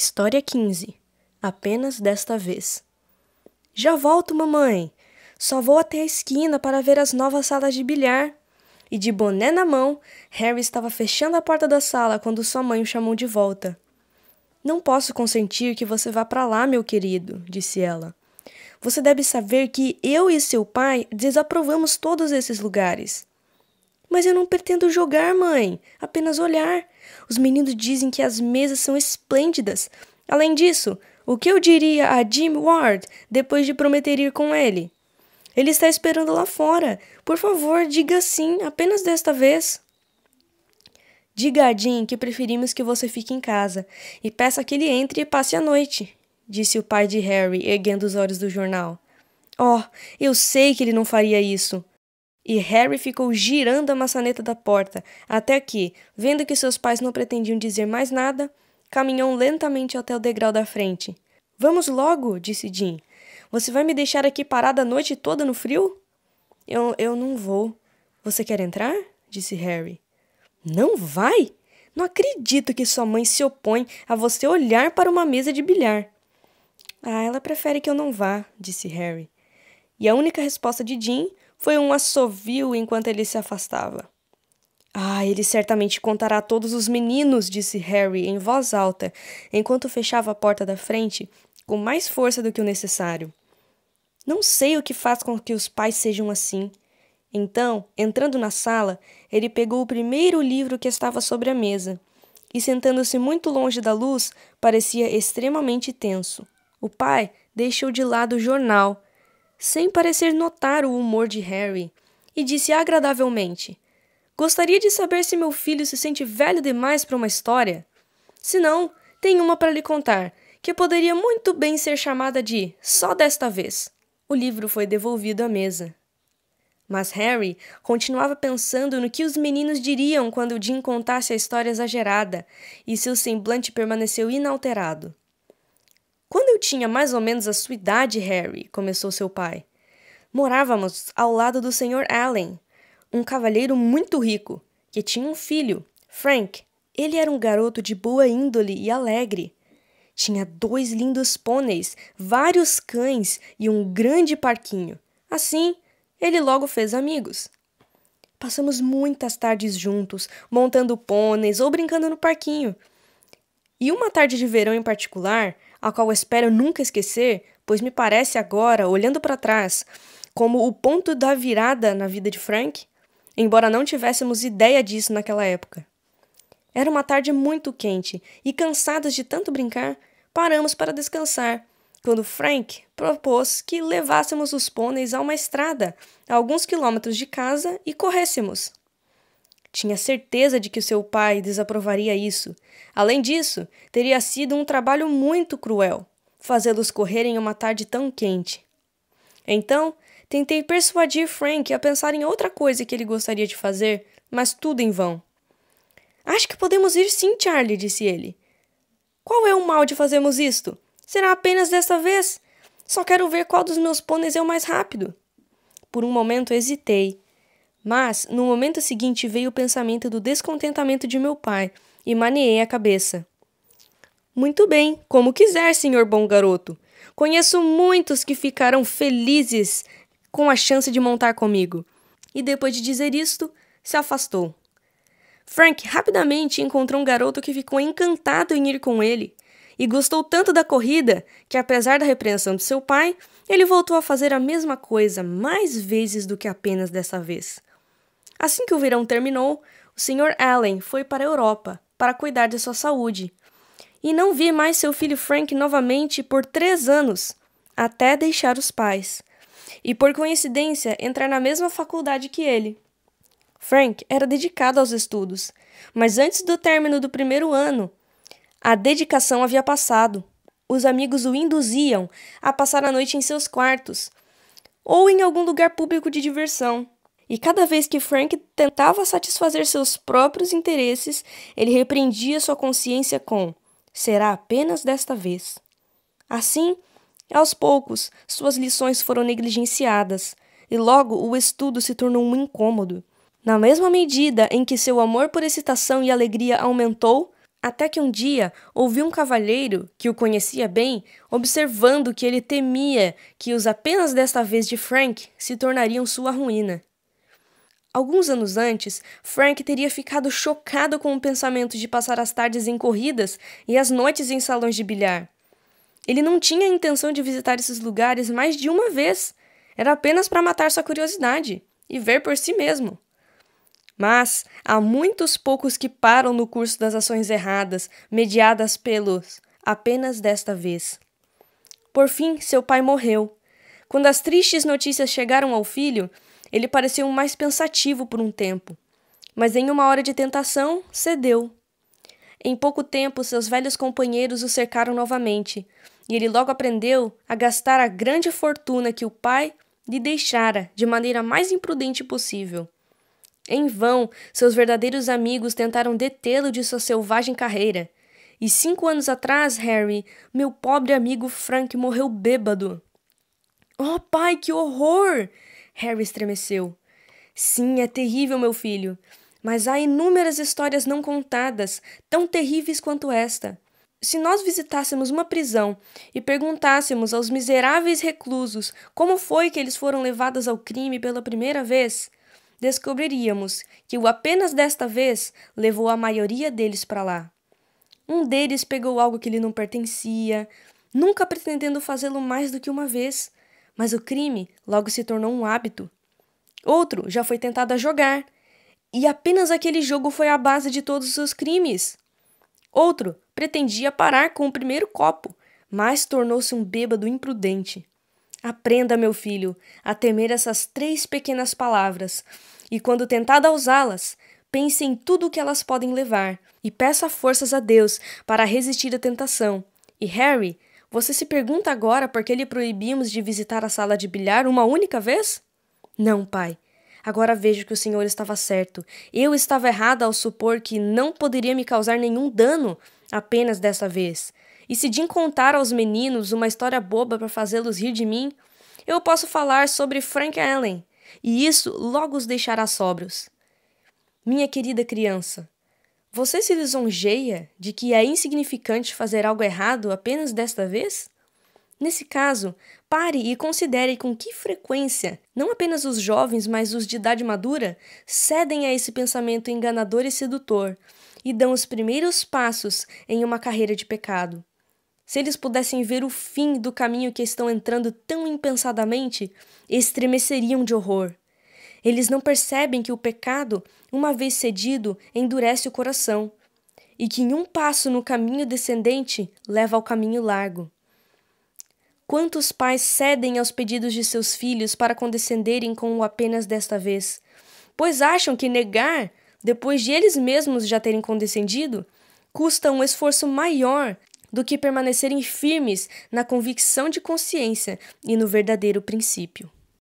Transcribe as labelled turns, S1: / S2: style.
S1: História 15. Apenas desta vez. Já volto, mamãe. Só vou até a esquina para ver as novas salas de bilhar. E de boné na mão, Harry estava fechando a porta da sala quando sua mãe o chamou de volta. Não posso consentir que você vá para lá, meu querido, disse ela. Você deve saber que eu e seu pai desaprovamos todos esses lugares. Mas eu não pretendo jogar, mãe, apenas olhar. Os meninos dizem que as mesas são esplêndidas. Além disso, o que eu diria a Jim Ward depois de prometer ir com ele? Ele está esperando lá fora. Por favor, diga sim, apenas desta vez. Diga a Jim que preferimos que você fique em casa e peça que ele entre e passe a noite, disse o pai de Harry, erguendo os olhos do jornal. Oh, eu sei que ele não faria isso, e Harry ficou girando a maçaneta da porta, até que, vendo que seus pais não pretendiam dizer mais nada, caminhou lentamente até o degrau da frente. Vamos logo, disse Jean. Você vai me deixar aqui parada a noite toda no frio? Eu, eu não vou. Você quer entrar? disse Harry. Não vai? Não acredito que sua mãe se opõe a você olhar para uma mesa de bilhar. Ah, ela prefere que eu não vá, disse Harry. E a única resposta de Jean foi um assovio enquanto ele se afastava. Ah, ele certamente contará a todos os meninos, disse Harry em voz alta, enquanto fechava a porta da frente com mais força do que o necessário. Não sei o que faz com que os pais sejam assim. Então, entrando na sala, ele pegou o primeiro livro que estava sobre a mesa e, sentando-se muito longe da luz, parecia extremamente tenso. O pai deixou de lado o jornal sem parecer notar o humor de Harry, e disse agradavelmente: Gostaria de saber se meu filho se sente velho demais para uma história. Se não, tenho uma para lhe contar, que poderia muito bem ser chamada de Só desta vez. O livro foi devolvido à mesa. Mas Harry continuava pensando no que os meninos diriam quando Jim contasse a história exagerada, e seu semblante permaneceu inalterado tinha mais ou menos a sua idade, Harry, começou seu pai. Morávamos ao lado do Sr. Allen, um cavalheiro muito rico, que tinha um filho, Frank. Ele era um garoto de boa índole e alegre. Tinha dois lindos pôneis, vários cães e um grande parquinho. Assim, ele logo fez amigos. Passamos muitas tardes juntos, montando pôneis ou brincando no parquinho. E uma tarde de verão em particular, a qual espero nunca esquecer, pois me parece agora, olhando para trás, como o ponto da virada na vida de Frank, embora não tivéssemos ideia disso naquela época. Era uma tarde muito quente e, cansados de tanto brincar, paramos para descansar quando Frank propôs que levássemos os pôneis a uma estrada a alguns quilômetros de casa e corrêssemos. Tinha certeza de que seu pai desaprovaria isso. Além disso, teria sido um trabalho muito cruel fazê-los correrem uma tarde tão quente. Então, tentei persuadir Frank a pensar em outra coisa que ele gostaria de fazer, mas tudo em vão. Acho que podemos ir sim, Charlie, disse ele. Qual é o mal de fazermos isto? Será apenas desta vez? Só quero ver qual dos meus pôneis é o mais rápido. Por um momento hesitei, mas, no momento seguinte, veio o pensamento do descontentamento de meu pai e maneei a cabeça. Muito bem, como quiser, senhor bom garoto. Conheço muitos que ficaram felizes com a chance de montar comigo. E depois de dizer isto, se afastou. Frank rapidamente encontrou um garoto que ficou encantado em ir com ele e gostou tanto da corrida que, apesar da repreensão de seu pai, ele voltou a fazer a mesma coisa mais vezes do que apenas dessa vez. Assim que o verão terminou, o Sr. Allen foi para a Europa para cuidar de sua saúde e não vi mais seu filho Frank novamente por três anos, até deixar os pais e, por coincidência, entrar na mesma faculdade que ele. Frank era dedicado aos estudos, mas antes do término do primeiro ano, a dedicação havia passado. Os amigos o induziam a passar a noite em seus quartos ou em algum lugar público de diversão. E cada vez que Frank tentava satisfazer seus próprios interesses, ele repreendia sua consciência com: será apenas desta vez. Assim, aos poucos, suas lições foram negligenciadas, e logo o estudo se tornou um incômodo. Na mesma medida em que seu amor por excitação e alegria aumentou, até que um dia ouviu um cavalheiro, que o conhecia bem, observando que ele temia que os apenas desta vez de Frank se tornariam sua ruína. Alguns anos antes, Frank teria ficado chocado com o pensamento de passar as tardes em corridas e as noites em salões de bilhar. Ele não tinha a intenção de visitar esses lugares mais de uma vez. Era apenas para matar sua curiosidade e ver por si mesmo. Mas há muitos poucos que param no curso das ações erradas, mediadas pelos apenas desta vez. Por fim, seu pai morreu. Quando as tristes notícias chegaram ao filho, ele pareceu mais pensativo por um tempo, mas em uma hora de tentação cedeu. Em pouco tempo, seus velhos companheiros o cercaram novamente, e ele logo aprendeu a gastar a grande fortuna que o pai lhe deixara de maneira mais imprudente possível. Em vão, seus verdadeiros amigos tentaram detê-lo de sua selvagem carreira. E cinco anos atrás, Harry, meu pobre amigo Frank morreu bêbado. Oh, pai, que horror! Harry estremeceu. Sim, é terrível, meu filho. Mas há inúmeras histórias não contadas, tão terríveis quanto esta. Se nós visitássemos uma prisão e perguntássemos aos miseráveis reclusos como foi que eles foram levados ao crime pela primeira vez, descobriríamos que o apenas desta vez levou a maioria deles para lá. Um deles pegou algo que lhe não pertencia, nunca pretendendo fazê-lo mais do que uma vez, mas o crime logo se tornou um hábito. Outro já foi tentado a jogar, e apenas aquele jogo foi a base de todos os seus crimes. Outro pretendia parar com o primeiro copo, mas tornou-se um bêbado imprudente. Aprenda, meu filho, a temer essas três pequenas palavras, e quando tentada a usá-las, pense em tudo o que elas podem levar, e peça forças a Deus para resistir à tentação. E Harry você se pergunta agora por que lhe proibimos de visitar a sala de bilhar uma única vez? Não, pai. Agora vejo que o senhor estava certo. Eu estava errada ao supor que não poderia me causar nenhum dano apenas dessa vez. E se de contar aos meninos uma história boba para fazê-los rir de mim, eu posso falar sobre Frank Allen, e isso logo os deixará sóbrios. Minha querida criança, você se lisonjeia de que é insignificante fazer algo errado apenas desta vez? Nesse caso, pare e considere com que frequência não apenas os jovens, mas os de idade madura cedem a esse pensamento enganador e sedutor e dão os primeiros passos em uma carreira de pecado. Se eles pudessem ver o fim do caminho que estão entrando tão impensadamente, estremeceriam de horror. Eles não percebem que o pecado, uma vez cedido, endurece o coração, e que em um passo no caminho descendente leva ao caminho largo. Quantos pais cedem aos pedidos de seus filhos para condescenderem com o apenas desta vez, pois acham que negar, depois de eles mesmos já terem condescendido, custa um esforço maior do que permanecerem firmes na convicção de consciência e no verdadeiro princípio.